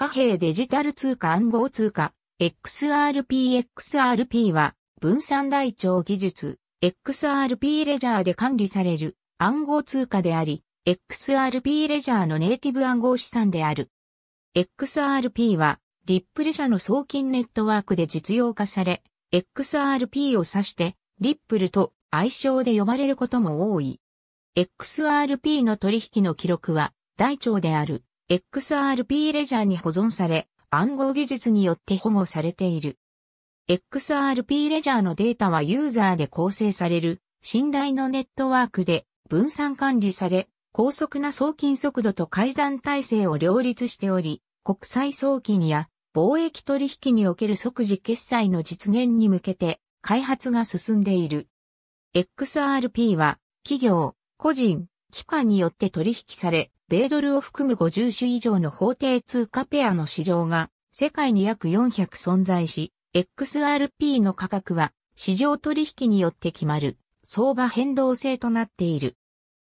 貨幣デジタル通貨暗号通貨 XRP-XRP は分散台帳技術 XRP レジャーで管理される暗号通貨であり XRP レジャーのネイティブ暗号資産である。XRP はリップル社の送金ネットワークで実用化され XRP を指してリップルと愛称で呼ばれることも多い。XRP の取引の記録は台帳である。XRP レジャーに保存され、暗号技術によって保護されている。XRP レジャーのデータはユーザーで構成される、信頼のネットワークで分散管理され、高速な送金速度と改ざん体制を両立しており、国際送金や貿易取引における即時決済の実現に向けて開発が進んでいる。XRP は企業、個人、機関によって取引され、米ドルを含む50種以上の法定通貨ペアの市場が世界に約400存在し、XRP の価格は市場取引によって決まる相場変動制となっている。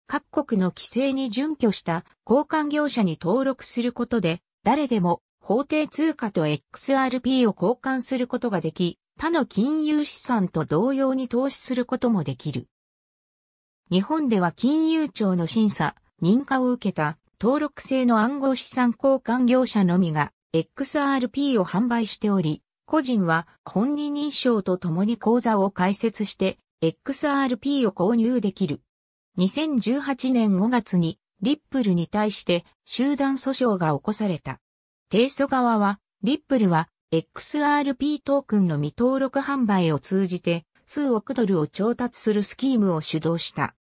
各国の規制に準拠した交換業者に登録することで、誰でも法定通貨と XRP を交換することができ、他の金融資産と同様に投資することもできる。日本では金融庁の審査、認可を受けた登録制の暗号資産交換業者のみが XRP を販売しており、個人は本人認証とともに口座を開設して XRP を購入できる。2018年5月にリップルに対して集団訴訟が起こされた。提訴側は、リップルは XRP トークンの未登録販売を通じて数億ドルを調達するスキームを主導した。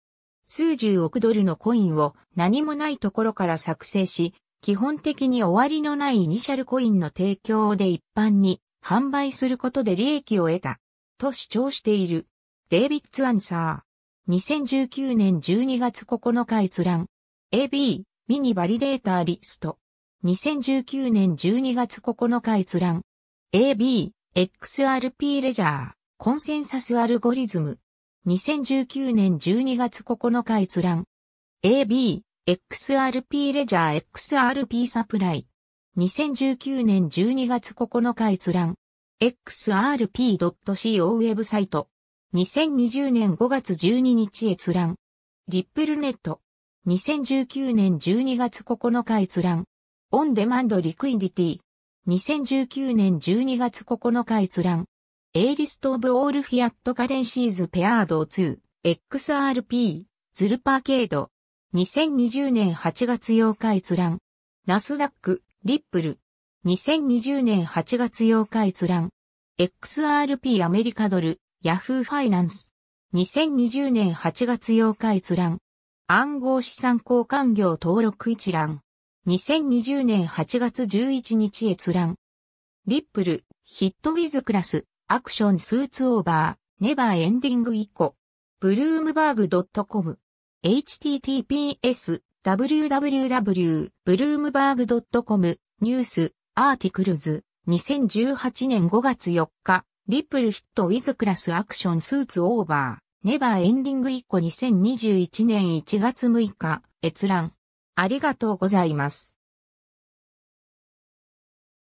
数十億ドルのコインを何もないところから作成し、基本的に終わりのないイニシャルコインの提供で一般に販売することで利益を得た、と主張している。デイビッツ・アンサー。2019年12月9日閲覧。AB、ミニバリデータリスト。2019年12月9日閲覧。AB、XRP レジャー、コンセンサスアルゴリズム。2019年12月9日閲覧。AB、XRP レジャー XRP サプライ。2019年12月9日閲覧。xrp.co ウェブサイト。2020年5月12日閲覧。リップルネット。2019年12月9日閲覧。オンデマンドリクイディティ。2019年12月9日閲覧。エイリスト・オブ・オール・フィアット・カレンシーズ・ペアード2、XRP、ズルパーケード。2020年8月8日閲覧。ナスダック、リップル。2020年8月8日閲覧。XRP アメリカドル、ヤフーファイナンス。2020年8月8日閲覧。暗号資産交換業登録一覧。2020年8月11日閲覧。リップル、ヒットウィズクラス。アクションスーツオーバー、ネバーエンディング以降。ブルームバーグ .com https www.bloomberg.com ニュースアーティクルズ2018年5月4日リップルヒットウィズクラスアクションスーツオーバーネバーエンディング以降2021年1月6日閲覧ありがとうございます。